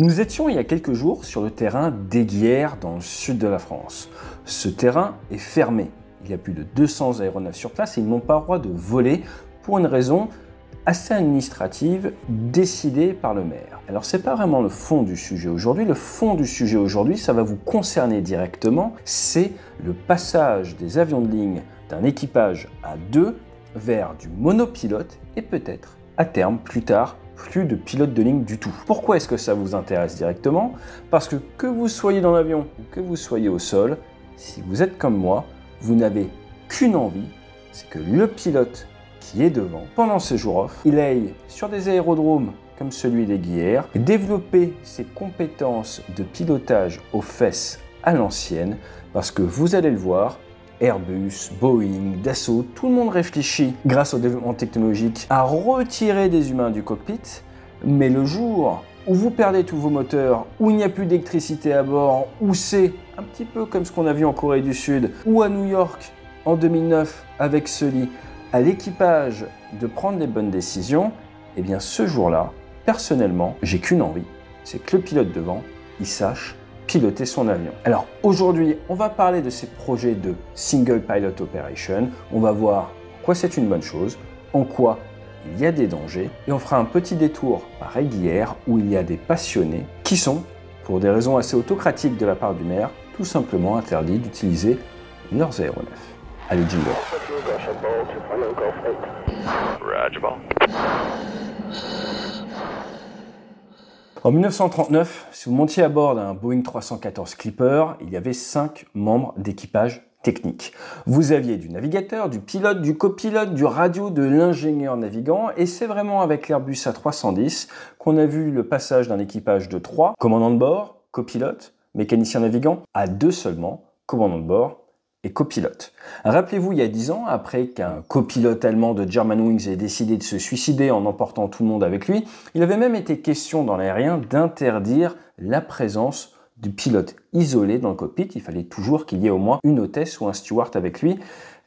Nous étions il y a quelques jours sur le terrain d'Aiguières dans le sud de la France. Ce terrain est fermé. Il y a plus de 200 aéronefs sur place et ils n'ont pas le droit de voler pour une raison assez administrative décidée par le maire. Alors c'est pas vraiment le fond du sujet aujourd'hui, le fond du sujet aujourd'hui ça va vous concerner directement, c'est le passage des avions de ligne d'un équipage à deux vers du monopilote et peut-être à terme plus tard plus de pilote de ligne du tout. Pourquoi est-ce que ça vous intéresse directement Parce que que vous soyez dans l'avion ou que vous soyez au sol, si vous êtes comme moi, vous n'avez qu'une envie, c'est que le pilote qui est devant, pendant ses jours off, il aille sur des aérodromes comme celui des Guillères, développer ses compétences de pilotage aux fesses à l'ancienne, parce que vous allez le voir, Airbus, Boeing, Dassault, tout le monde réfléchit grâce au développement technologique à retirer des humains du cockpit, mais le jour où vous perdez tous vos moteurs, où il n'y a plus d'électricité à bord, où c'est un petit peu comme ce qu'on a vu en Corée du Sud ou à New York en 2009 avec Sully, à l'équipage de prendre les bonnes décisions, eh bien ce jour-là, personnellement, j'ai qu'une envie, c'est que le pilote devant, il sache piloter son avion. Alors aujourd'hui, on va parler de ces projets de Single Pilot Operation. On va voir quoi c'est une bonne chose, en quoi il y a des dangers, et on fera un petit détour par Aiguillère où il y a des passionnés qui sont, pour des raisons assez autocratiques de la part du maire, tout simplement interdits d'utiliser leurs aéronefs. Allez, Jingle. En 1939, si vous montiez à bord d'un Boeing 314 Clipper, il y avait 5 membres d'équipage technique. Vous aviez du navigateur, du pilote, du copilote, du radio, de l'ingénieur navigant, et c'est vraiment avec l'Airbus A310 qu'on a vu le passage d'un équipage de 3, commandant de bord, copilote, mécanicien navigant, à deux seulement, commandant de bord et copilote. Rappelez-vous, il y a dix ans, après qu'un copilote allemand de Germanwings ait décidé de se suicider en emportant tout le monde avec lui, il avait même été question dans l'aérien d'interdire la présence du pilote isolé dans le cockpit. Il fallait toujours qu'il y ait au moins une hôtesse ou un steward avec lui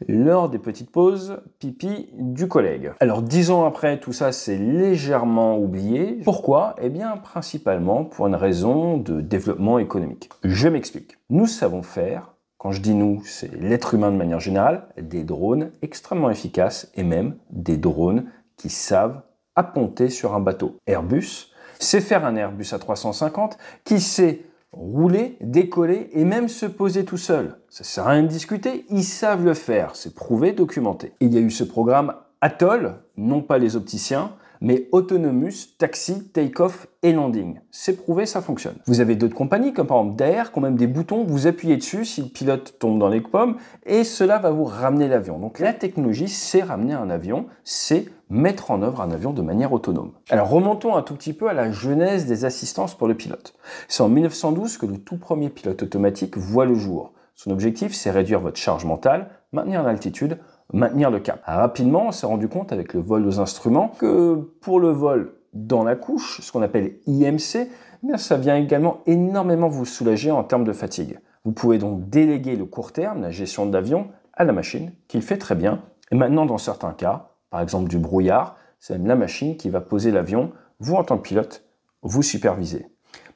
lors des petites pauses pipi du collègue. Alors dix ans après, tout ça s'est légèrement oublié. Pourquoi Eh bien principalement pour une raison de développement économique. Je m'explique. Nous savons faire quand je dis nous, c'est l'être humain de manière générale, des drones extrêmement efficaces et même des drones qui savent apponter sur un bateau. Airbus sait faire un Airbus A350 qui sait rouler, décoller et même se poser tout seul. Ça sert à rien de discuter, ils savent le faire, c'est prouvé, documenté. il y a eu ce programme Atoll, non pas les opticiens, mais Autonomous, Taxi, Take-off et Landing. C'est prouvé, ça fonctionne. Vous avez d'autres compagnies, comme par exemple Dair, qui ont même des boutons, vous appuyez dessus si le pilote tombe dans les pommes, et cela va vous ramener l'avion. Donc la technologie, c'est ramener un avion, c'est mettre en œuvre un avion de manière autonome. Alors remontons un tout petit peu à la genèse des assistances pour le pilote. C'est en 1912 que le tout premier pilote automatique voit le jour. Son objectif, c'est réduire votre charge mentale, maintenir l'altitude maintenir le cap. Ah, rapidement, on s'est rendu compte avec le vol aux instruments que pour le vol dans la couche, ce qu'on appelle IMC, eh ça vient également énormément vous soulager en termes de fatigue. Vous pouvez donc déléguer le court terme, la gestion de l'avion, à la machine, qui le fait très bien. Et maintenant, dans certains cas, par exemple du brouillard, c'est même la machine qui va poser l'avion, vous en tant que pilote, vous supervisez.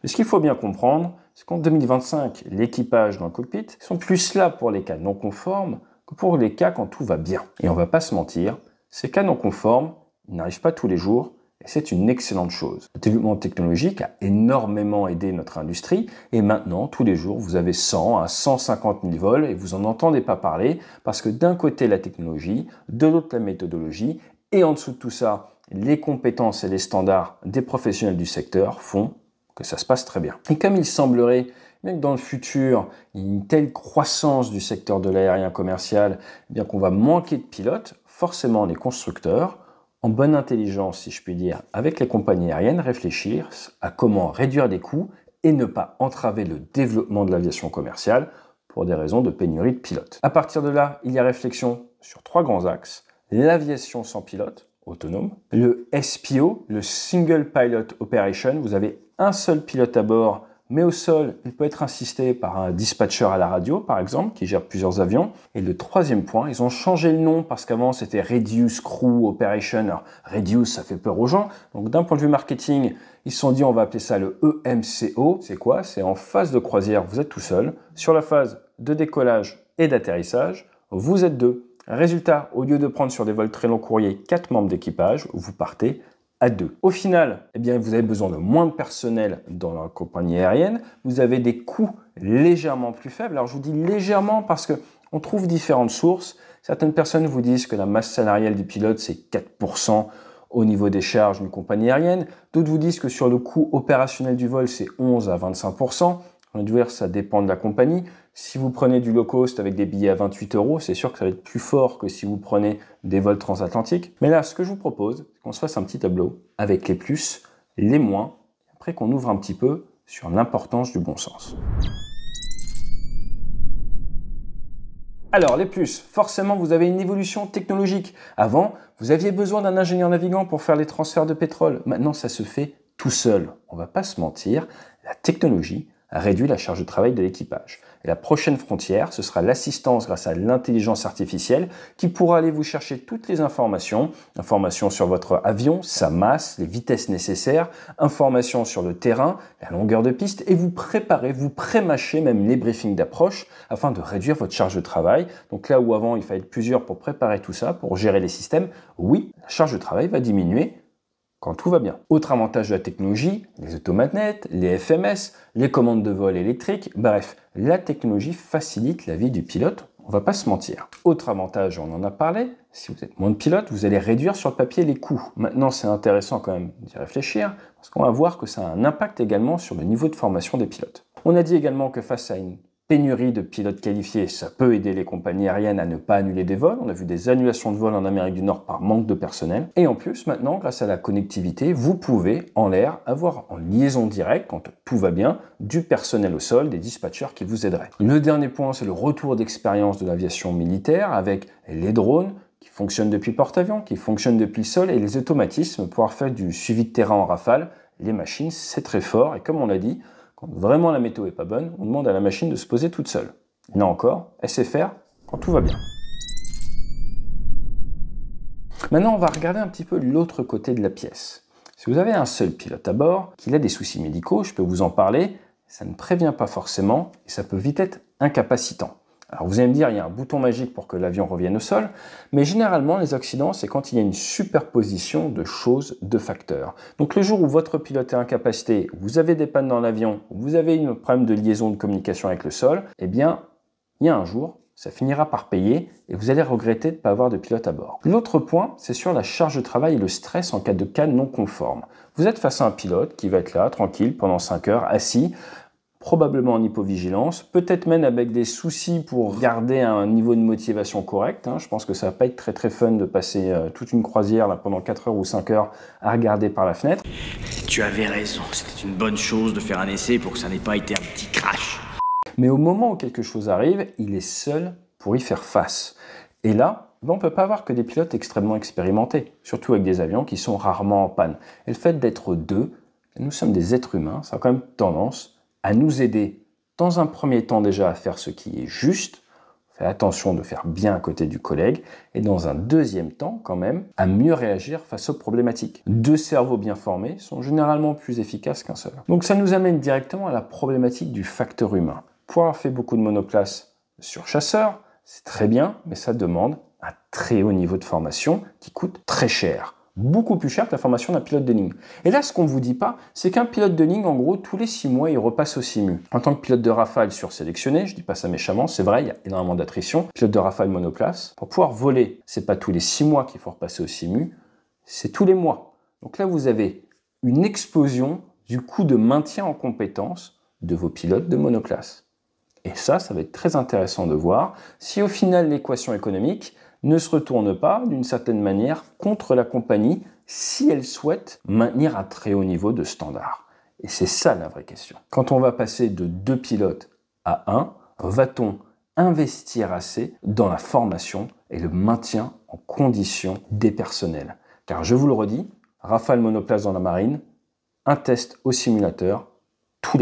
Mais ce qu'il faut bien comprendre, c'est qu'en 2025, l'équipage dans le cockpit sont plus là pour les cas non conformes que pour les cas quand tout va bien. Et on va pas se mentir, ces cas non conformes, n'arrivent pas tous les jours et c'est une excellente chose. Le développement technologique a énormément aidé notre industrie et maintenant, tous les jours, vous avez 100 à 150 000 vols et vous n'en entendez pas parler parce que d'un côté la technologie, de l'autre la méthodologie et en dessous de tout ça, les compétences et les standards des professionnels du secteur font que ça se passe très bien. Et comme il semblerait que dans le futur, il y une telle croissance du secteur de l'aérien commercial, eh bien qu'on va manquer de pilotes, forcément les constructeurs, en bonne intelligence, si je puis dire, avec les compagnies aériennes, réfléchir à comment réduire les coûts et ne pas entraver le développement de l'aviation commerciale pour des raisons de pénurie de pilotes. À partir de là, il y a réflexion sur trois grands axes l'aviation sans pilote autonome, le SPO, le Single Pilot Operation, vous avez un seul pilote à bord mais au sol, il peut être insisté par un dispatcher à la radio, par exemple, qui gère plusieurs avions. Et le troisième point, ils ont changé le nom parce qu'avant c'était Reduce Crew Operation. Alors, Reduce, ça fait peur aux gens. Donc d'un point de vue marketing, ils se sont dit on va appeler ça le EMCO. C'est quoi C'est en phase de croisière, vous êtes tout seul. Sur la phase de décollage et d'atterrissage, vous êtes deux. Résultat, au lieu de prendre sur des vols très longs courriers quatre membres d'équipage, vous partez au final, eh bien, vous avez besoin de moins de personnel dans la compagnie aérienne. Vous avez des coûts légèrement plus faibles. Alors, je vous dis légèrement parce que trouve différentes sources. Certaines personnes vous disent que la masse salariale du pilote, c'est 4% au niveau des charges d'une compagnie aérienne. D'autres vous disent que sur le coût opérationnel du vol, c'est 11 à 25%. Redware, ça dépend de la compagnie. Si vous prenez du low cost avec des billets à 28 euros, c'est sûr que ça va être plus fort que si vous prenez des vols transatlantiques. Mais là, ce que je vous propose, c'est qu'on se fasse un petit tableau avec les plus, les moins, après qu'on ouvre un petit peu sur l'importance du bon sens. Alors, les plus, forcément, vous avez une évolution technologique. Avant, vous aviez besoin d'un ingénieur navigant pour faire les transferts de pétrole. Maintenant, ça se fait tout seul. On ne va pas se mentir, la technologie réduit la charge de travail de l'équipage. Et la prochaine frontière, ce sera l'assistance grâce à l'intelligence artificielle qui pourra aller vous chercher toutes les informations, informations sur votre avion, sa masse, les vitesses nécessaires, informations sur le terrain, la longueur de piste, et vous préparer, vous prémâcher même les briefings d'approche afin de réduire votre charge de travail. Donc là où avant il fallait être plusieurs pour préparer tout ça, pour gérer les systèmes, oui, la charge de travail va diminuer tout va bien. Autre avantage de la technologie, les nets, les FMS, les commandes de vol électriques, bref, la technologie facilite la vie du pilote, on va pas se mentir. Autre avantage, on en a parlé, si vous êtes moins de pilote, vous allez réduire sur le papier les coûts. Maintenant, c'est intéressant quand même d'y réfléchir, parce qu'on va voir que ça a un impact également sur le niveau de formation des pilotes. On a dit également que face à une pénurie de pilotes qualifiés, ça peut aider les compagnies aériennes à ne pas annuler des vols. On a vu des annulations de vols en Amérique du Nord par manque de personnel. Et en plus, maintenant, grâce à la connectivité, vous pouvez en l'air avoir en liaison directe, quand tout va bien, du personnel au sol, des dispatchers qui vous aideraient. Le dernier point, c'est le retour d'expérience de l'aviation militaire avec les drones, qui fonctionnent depuis porte-avions, qui fonctionnent depuis le sol, et les automatismes pour faire du suivi de terrain en rafale. Les machines, c'est très fort, et comme on l'a dit, vraiment la météo est pas bonne, on demande à la machine de se poser toute seule. Là encore, elle sait faire quand tout va bien. Maintenant, on va regarder un petit peu l'autre côté de la pièce. Si vous avez un seul pilote à bord, qu'il a des soucis médicaux, je peux vous en parler, ça ne prévient pas forcément et ça peut vite être incapacitant. Alors vous allez me dire, il y a un bouton magique pour que l'avion revienne au sol, mais généralement les accidents, c'est quand il y a une superposition de choses, de facteurs. Donc le jour où votre pilote est incapacité, vous avez des pannes dans l'avion, vous avez un problème de liaison, de communication avec le sol, eh bien, il y a un jour, ça finira par payer et vous allez regretter de ne pas avoir de pilote à bord. L'autre point, c'est sur la charge de travail et le stress en cas de cas non conforme. Vous êtes face à un pilote qui va être là, tranquille, pendant 5 heures, assis, probablement en hypovigilance, peut-être même avec des soucis pour garder un niveau de motivation correct. Hein. Je pense que ça va pas être très très fun de passer euh, toute une croisière là, pendant 4 heures ou 5 heures à regarder par la fenêtre. Tu avais raison, c'était une bonne chose de faire un essai pour que ça n'ait pas été un petit crash. Mais au moment où quelque chose arrive, il est seul pour y faire face. Et là, ben, on ne peut pas avoir que des pilotes extrêmement expérimentés, surtout avec des avions qui sont rarement en panne. Et le fait d'être deux, nous sommes des êtres humains, ça a quand même tendance à nous aider dans un premier temps déjà à faire ce qui est juste, faire attention de faire bien à côté du collègue, et dans un deuxième temps quand même, à mieux réagir face aux problématiques. Deux cerveaux bien formés sont généralement plus efficaces qu'un seul. Donc ça nous amène directement à la problématique du facteur humain. Pour avoir fait beaucoup de monoplace sur chasseur, c'est très bien, mais ça demande un très haut niveau de formation qui coûte très cher beaucoup plus cher que la formation d'un pilote de ligne. Et là, ce qu'on ne vous dit pas, c'est qu'un pilote de ligne, en gros, tous les six mois, il repasse au SIMU. En tant que pilote de rafale sur sélectionné, je dis pas ça méchamment, c'est vrai, il y a énormément d'attrition, pilote de rafale monoplace, pour pouvoir voler, ce c'est pas tous les six mois qu'il faut repasser au SIMU, c'est tous les mois. Donc là, vous avez une explosion du coût de maintien en compétence de vos pilotes de monoplace. Et ça, ça va être très intéressant de voir si au final l'équation économique, ne se retourne pas, d'une certaine manière, contre la compagnie si elle souhaite maintenir un très haut niveau de standard. Et c'est ça la vraie question. Quand on va passer de deux pilotes à un, va-t-on investir assez dans la formation et le maintien en condition des personnels Car je vous le redis, Rafale monoplace dans la marine, un test au simulateur,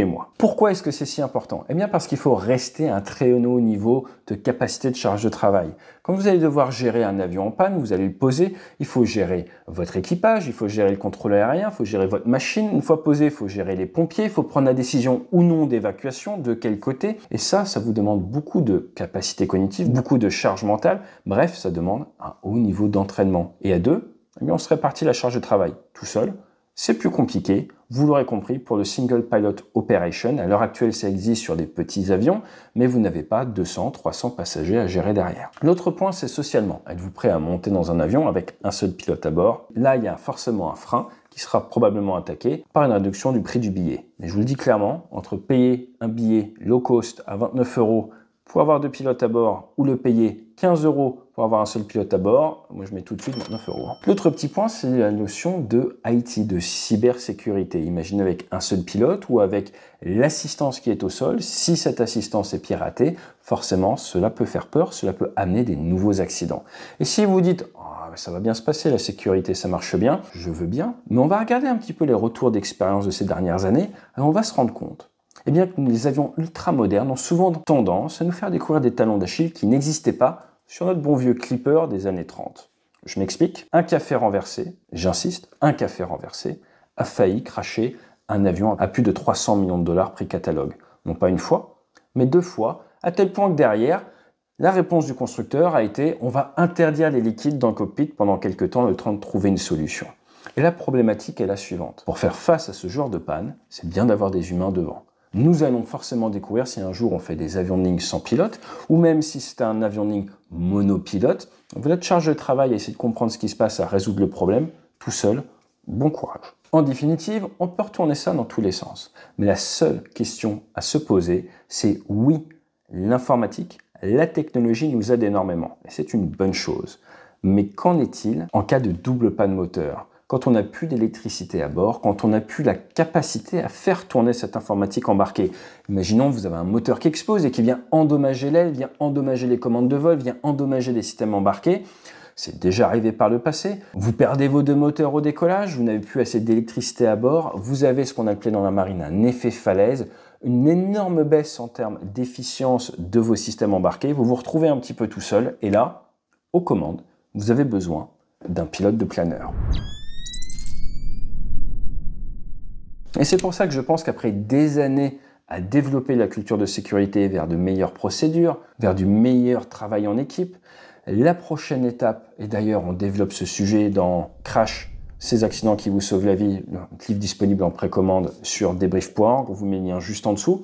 mois. Pourquoi est-ce que c'est si important Eh bien parce qu'il faut rester un très haut niveau de capacité de charge de travail. Quand vous allez devoir gérer un avion en panne, vous allez le poser, il faut gérer votre équipage, il faut gérer le contrôle aérien, il faut gérer votre machine. Une fois posé, il faut gérer les pompiers, il faut prendre la décision ou non d'évacuation, de quel côté. Et ça, ça vous demande beaucoup de capacité cognitive, beaucoup de charge mentale. Bref, ça demande un haut niveau d'entraînement. Et à deux, eh bien, on se répartit la charge de travail tout seul c'est plus compliqué, vous l'aurez compris, pour le Single Pilot Operation. À l'heure actuelle, ça existe sur des petits avions, mais vous n'avez pas 200, 300 passagers à gérer derrière. L'autre point, c'est socialement. Êtes-vous prêt à monter dans un avion avec un seul pilote à bord Là, il y a forcément un frein qui sera probablement attaqué par une réduction du prix du billet. Mais je vous le dis clairement, entre payer un billet low cost à 29 euros pour avoir deux pilotes à bord ou le payer 15 euros pour avoir un seul pilote à bord. Moi, je mets tout de suite 9 euros. L'autre petit point, c'est la notion de IT, de cybersécurité. Imaginez avec un seul pilote ou avec l'assistance qui est au sol. Si cette assistance est piratée, forcément, cela peut faire peur, cela peut amener des nouveaux accidents. Et si vous dites, ah, ça va bien se passer, la sécurité, ça marche bien, je veux bien, mais on va regarder un petit peu les retours d'expérience de ces dernières années on va se rendre compte eh bien les avions ultramodernes ont souvent tendance à nous faire découvrir des talons d'Achille qui n'existaient pas sur notre bon vieux Clipper des années 30. Je m'explique, un café renversé, j'insiste, un café renversé, a failli cracher un avion à plus de 300 millions de dollars prix catalogue. Non pas une fois, mais deux fois, à tel point que derrière, la réponse du constructeur a été on va interdire les liquides dans le cockpit pendant quelques temps, le temps de trouver une solution. Et la problématique est la suivante. Pour faire face à ce genre de panne, c'est bien d'avoir des humains devant nous allons forcément découvrir si un jour on fait des avions de ligne sans pilote, ou même si c'est un avion de ligne monopilote. Votre charge de travail à essayer de comprendre ce qui se passe, à résoudre le problème tout seul. Bon courage. En définitive, on peut retourner ça dans tous les sens. Mais la seule question à se poser, c'est oui, l'informatique, la technologie nous aide énormément. Et c'est une bonne chose. Mais qu'en est-il en cas de double panne moteur quand on n'a plus d'électricité à bord, quand on n'a plus la capacité à faire tourner cette informatique embarquée. Imaginons vous avez un moteur qui explose et qui vient endommager l'aile, vient endommager les commandes de vol, vient endommager les systèmes embarqués. C'est déjà arrivé par le passé. Vous perdez vos deux moteurs au décollage, vous n'avez plus assez d'électricité à bord, vous avez ce qu'on appelait dans la marine un effet falaise, une énorme baisse en termes d'efficience de vos systèmes embarqués, vous vous retrouvez un petit peu tout seul et là, aux commandes, vous avez besoin d'un pilote de planeur. Et c'est pour ça que je pense qu'après des années à développer la culture de sécurité vers de meilleures procédures, vers du meilleur travail en équipe, la prochaine étape, et d'ailleurs on développe ce sujet dans Crash, ces accidents qui vous sauvent la vie, un livre disponible en précommande sur debrief.org, on vous met le lien juste en dessous.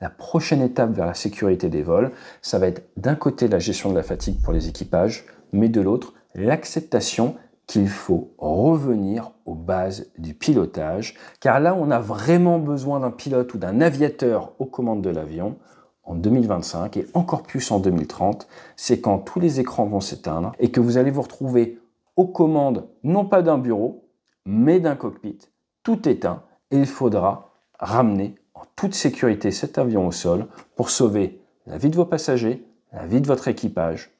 La prochaine étape vers la sécurité des vols, ça va être d'un côté la gestion de la fatigue pour les équipages, mais de l'autre l'acceptation qu'il faut revenir aux bases du pilotage, car là on a vraiment besoin d'un pilote ou d'un aviateur aux commandes de l'avion en 2025 et encore plus en 2030, c'est quand tous les écrans vont s'éteindre et que vous allez vous retrouver aux commandes non pas d'un bureau, mais d'un cockpit, tout éteint, et il faudra ramener en toute sécurité cet avion au sol pour sauver la vie de vos passagers, la vie de votre équipage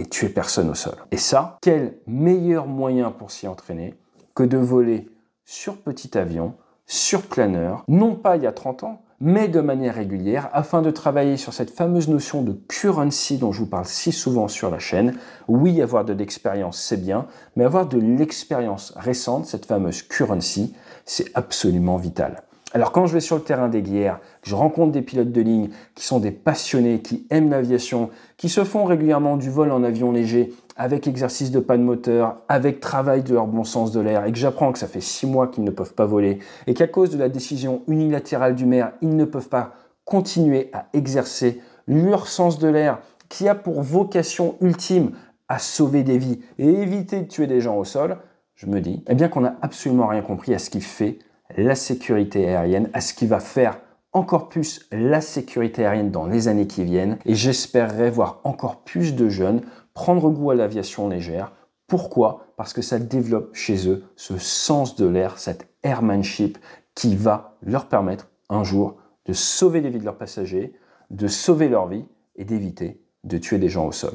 et tuer personne au sol. Et ça, quel meilleur moyen pour s'y entraîner que de voler sur petit avion, sur planeur, non pas il y a 30 ans, mais de manière régulière, afin de travailler sur cette fameuse notion de currency dont je vous parle si souvent sur la chaîne. Oui, avoir de l'expérience, c'est bien, mais avoir de l'expérience récente, cette fameuse currency, c'est absolument vital. Alors quand je vais sur le terrain des guerres, je rencontre des pilotes de ligne qui sont des passionnés, qui aiment l'aviation, qui se font régulièrement du vol en avion léger avec exercice de panne moteur, avec travail de leur bon sens de l'air, et que j'apprends que ça fait six mois qu'ils ne peuvent pas voler, et qu'à cause de la décision unilatérale du maire, ils ne peuvent pas continuer à exercer leur sens de l'air qui a pour vocation ultime à sauver des vies et éviter de tuer des gens au sol, je me dis eh bien qu'on n'a absolument rien compris à ce qu'il fait la sécurité aérienne, à ce qui va faire encore plus la sécurité aérienne dans les années qui viennent. Et j'espérerais voir encore plus de jeunes prendre goût à l'aviation légère. Pourquoi Parce que ça développe chez eux ce sens de l'air, cette airmanship qui va leur permettre un jour de sauver les vies de leurs passagers, de sauver leur vie et d'éviter de tuer des gens au sol.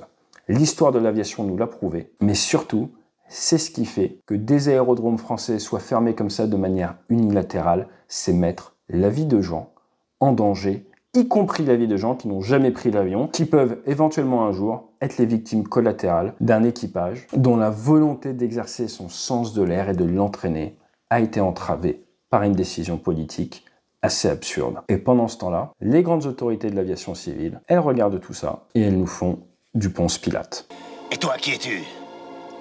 L'histoire de l'aviation nous l'a prouvé, mais surtout, c'est ce qui fait que des aérodromes français soient fermés comme ça de manière unilatérale, c'est mettre la vie de gens en danger, y compris la vie de gens qui n'ont jamais pris l'avion, qui peuvent éventuellement un jour être les victimes collatérales d'un équipage dont la volonté d'exercer son sens de l'air et de l'entraîner a été entravée par une décision politique assez absurde. Et pendant ce temps-là, les grandes autorités de l'aviation civile, elles regardent tout ça et elles nous font du Ponce Pilate. Et toi, qui es-tu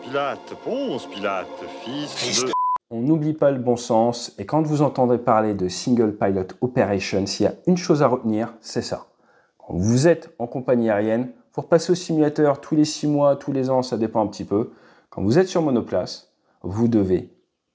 Pilate, Ponce Pilate, fils de... On n'oublie pas le bon sens, et quand vous entendez parler de Single Pilot Operation, s'il y a une chose à retenir, c'est ça. Quand vous êtes en compagnie aérienne, vous repassez au simulateur tous les 6 mois, tous les ans, ça dépend un petit peu. Quand vous êtes sur monoplace, vous devez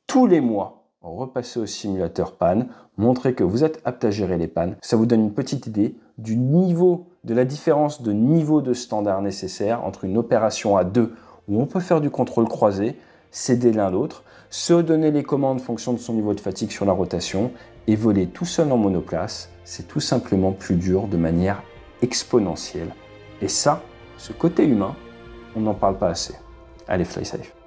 tous les mois repasser au simulateur panne, montrer que vous êtes apte à gérer les pannes. Ça vous donne une petite idée du niveau, de la différence de niveau de standard nécessaire entre une opération à deux où on peut faire du contrôle croisé, céder l'un l'autre, se donner les commandes en fonction de son niveau de fatigue sur la rotation et voler tout seul en monoplace, c'est tout simplement plus dur de manière exponentielle. Et ça, ce côté humain, on n'en parle pas assez. Allez, fly safe.